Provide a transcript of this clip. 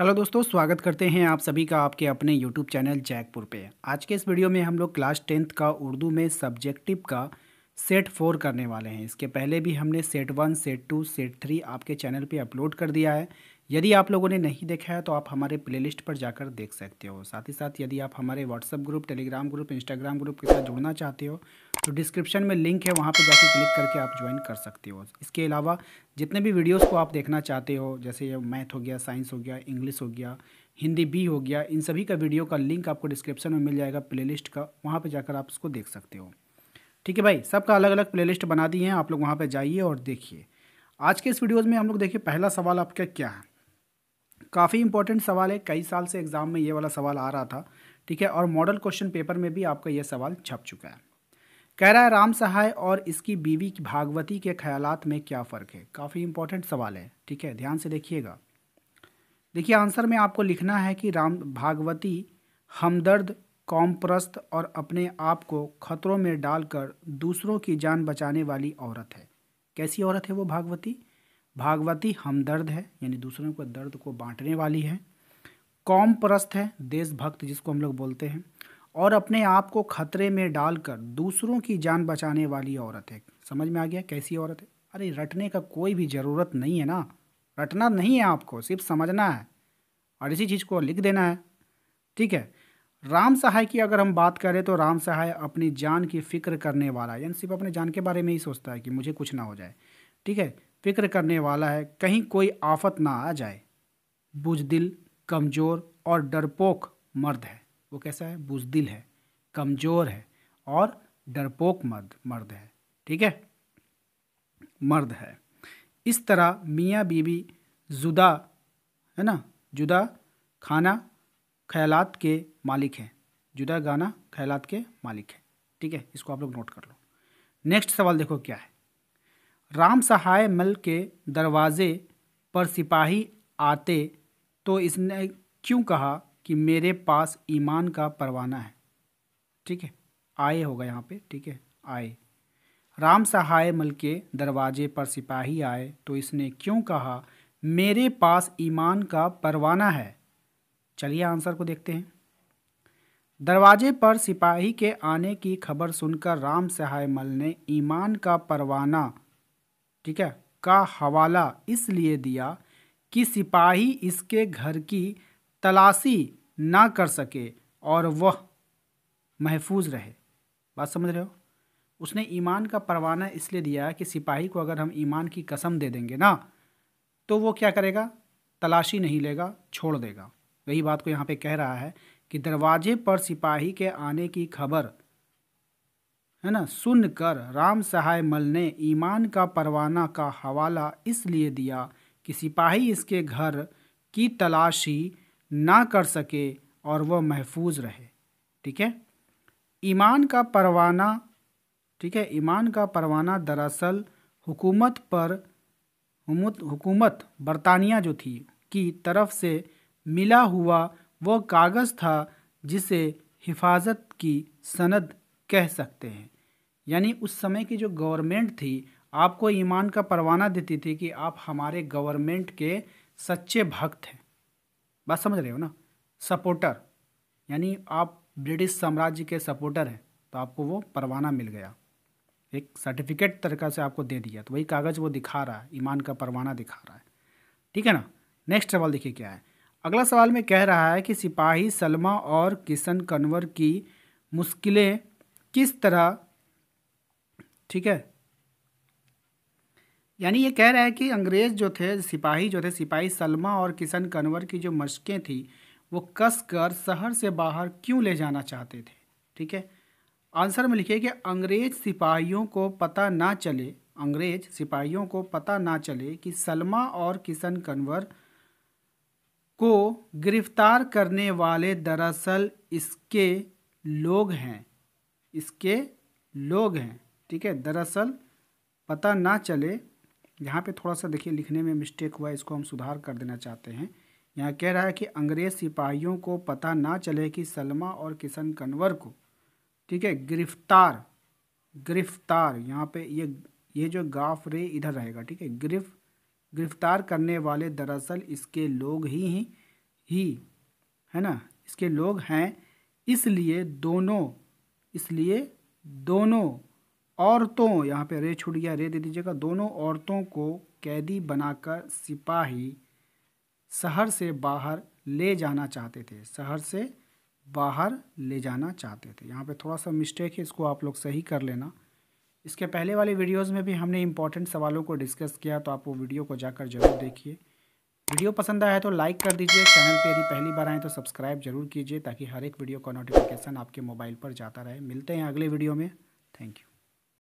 hello दोस्तों स्वागत करते हैं आप सभी का आपके अपने यूट्यूब चैनल जैकपुर पे आज के इस वीडियो में हम लोग क्लास टेंथ का उर्दू में सब्जेक्टिव का सेट फोर करने वाले हैं इसके पहले भी हमने set one set two set three आपके चैनल पे अपलोड कर दिया है यदि आप लोगों ने नहीं देखा है तो आप हमारे प्लेलिस्ट पर जाकर देख सकते हो साथ ही साथ यदि आप हमारे WhatsApp group Telegram group Instagram group के साथ जुड़ना चाहते हो तो डिस्क्रिप्शन में लिंक है वहाँ पे जाके क्लिक करके आप ज्वाइन कर सकते हो इसके अलावा जितने भी वीडियोस को आप देखना चाहते हो जैसे मैथ हो गया साइंस हो गया इंग्लिश हो गया हिंदी बी हो गया इन सभी का वीडियो का लिंक आपको डिस्क्रिप्शन में मिल जाएगा प्ले का वहाँ पर जाकर आप उसको देख सकते हो ठीक है भाई सबका अलग अलग प्ले बना दिए हैं आप लोग वहाँ पर जाइए और देखिए आज के इस वीडियोज़ में हम लोग देखिए पहला सवाल आपका क्या है काफ़ी इंपॉर्टेंट सवाल है कई साल से एग्ज़ाम में ये वाला सवाल आ रहा था ठीक है और मॉडल क्वेश्चन पेपर में भी आपका यह सवाल छप चुका है कह रहा है राम सहाय और इसकी बीवी की भागवती के ख्यालात में क्या फ़र्क है काफ़ी इंपॉर्टेंट सवाल है ठीक है ध्यान से देखिएगा देखिए आंसर में आपको लिखना है कि राम भागवती हमदर्द कौमप्रस्त और अपने आप को खतरों में डालकर दूसरों की जान बचाने वाली औरत है कैसी औरत है वो भागवती भागवती हमदर्द है यानी दूसरों को दर्द को बांटने वाली है कौम परस्त है देशभक्त जिसको हम लोग बोलते हैं और अपने आप को खतरे में डालकर दूसरों की जान बचाने वाली औरत है समझ में आ गया कैसी औरत है अरे रटने का कोई भी ज़रूरत नहीं है ना रटना नहीं है आपको सिर्फ समझना है और इसी चीज़ को लिख देना है ठीक है राम सहाय की अगर हम बात करें तो राम सहाय अपनी जान की फ़िक्र करने वाला है यानी सिर्फ अपने जान के बारे में ही सोचता है कि मुझे कुछ ना हो जाए ठीक है फ़िक्र करने वाला है कहीं कोई आफत ना आ जाए बुजदिल कमज़ोर और डरपोक मर्द है वो कैसा है बुजदिल है कमज़ोर है और डरपोक मर्द मर्द है ठीक है मर्द है इस तरह मियाँ बीवी जुदा है ना जुदा खाना ख्यालात के मालिक हैं जुदा गाना ख्यालात के मालिक हैं ठीक है इसको आप लोग नोट कर लो नेक्स्ट सवाल देखो क्या है राम सहाय मल के दरवाज़े पर सिपाही आते तो इसने क्यों कहा कि मेरे पास ईमान का परवाना है ठीक है आए होगा यहाँ पे ठीक है आए राम सहाय मल के दरवाजे पर सिपाही आए तो इसने क्यों कहा मेरे पास ईमान का परवाना है चलिए आंसर को देखते हैं दरवाजे पर सिपाही के आने की खबर सुनकर राम सहाय मल ने ईमान का परवाना ठीक है का हवाला इसलिए दिया कि सिपाही इसके घर की तलाशी ना कर सके और वह महफूज रहे बात समझ रहे हो उसने ईमान का परवाना इसलिए दिया कि सिपाही को अगर हम ईमान की कसम दे देंगे ना तो वो क्या करेगा तलाशी नहीं लेगा छोड़ देगा वही बात को यहाँ पे कह रहा है कि दरवाजे पर सिपाही के आने की खबर है ना सुनकर राम सहाय मल ने ईमान का परवाना का हवाला इसलिए दिया कि सिपाही इसके घर की तलाशी ना कर सके और वह महफूज रहे ठीक है ईमान का परवाना ठीक है ईमान का परवाना दरअसल हुकूमत पर हुकूमत बरतानिया जो थी की तरफ से मिला हुआ वो कागज़ था जिसे हिफाजत की सनद कह सकते हैं यानी उस समय की जो गवर्नमेंट थी आपको ईमान का परवाना देती थी कि आप हमारे गवर्नमेंट के सच्चे भक्त हैं बात समझ रहे हो ना सपोर्टर यानी आप ब्रिटिश साम्राज्य के सपोर्टर हैं तो आपको वो परवाना मिल गया एक सर्टिफिकेट तरीका से आपको दे दिया तो वही कागज़ वो दिखा रहा है ईमान का परवाना दिखा रहा है ठीक है ना नेक्स्ट सवाल देखिए क्या है अगला सवाल में कह रहा है कि सिपाही सलमा और किशन कन्वर की मुश्किलें किस तरह ठीक है यानी ये कह रहा है कि अंग्रेज़ जो थे सिपाही जो थे सिपाही सलमा और किशन कन्वर की जो मशकें थी वो कस कर शहर से बाहर क्यों ले जाना चाहते थे ठीक है आंसर में लिखिए कि अंग्रेज सिपाहियों को पता ना चले अंग्रेज सिपाहियों को पता ना चले कि सलमा और किशन कन्वर को गिरफ्तार करने वाले दरअसल इसके लोग हैं इसके लोग हैं ठीक है दरअसल पता ना चले यहाँ पे थोड़ा सा देखिए लिखने में मिस्टेक हुआ इसको हम सुधार कर देना चाहते हैं यहाँ कह रहा है कि अंग्रेज सिपाहियों को पता ना चले कि सलमा और किशन कन्वर को ठीक है गिरफ्तार गिरफ्तार यहाँ पे ये ये जो गाफ रे इधर रहेगा ठीक है गिरफ गिरफ्तार करने वाले दरअसल इसके लोग ही ही है ना इसके लोग हैं इसलिए दोनों इसलिए दोनों औरतों यहाँ पे रे छूट गया रे दे दीजिएगा दोनों औरतों को कैदी बनाकर सिपाही शहर से बाहर ले जाना चाहते थे शहर से बाहर ले जाना चाहते थे यहाँ पे थोड़ा सा मिस्टेक है इसको आप लोग सही कर लेना इसके पहले वाले वीडियोस में भी हमने इंपॉर्टेंट सवालों को डिस्कस किया तो आप वो वीडियो को जाकर जरूर देखिए वीडियो पसंद आया तो लाइक कर दीजिए चैनल पे यदि पहली बार आएँ तो सब्सक्राइब जरूर कीजिए ताकि हर एक वीडियो का नोटिफिकेशन आपके मोबाइल पर जाता रहे मिलते हैं अगले वीडियो में थैंक यू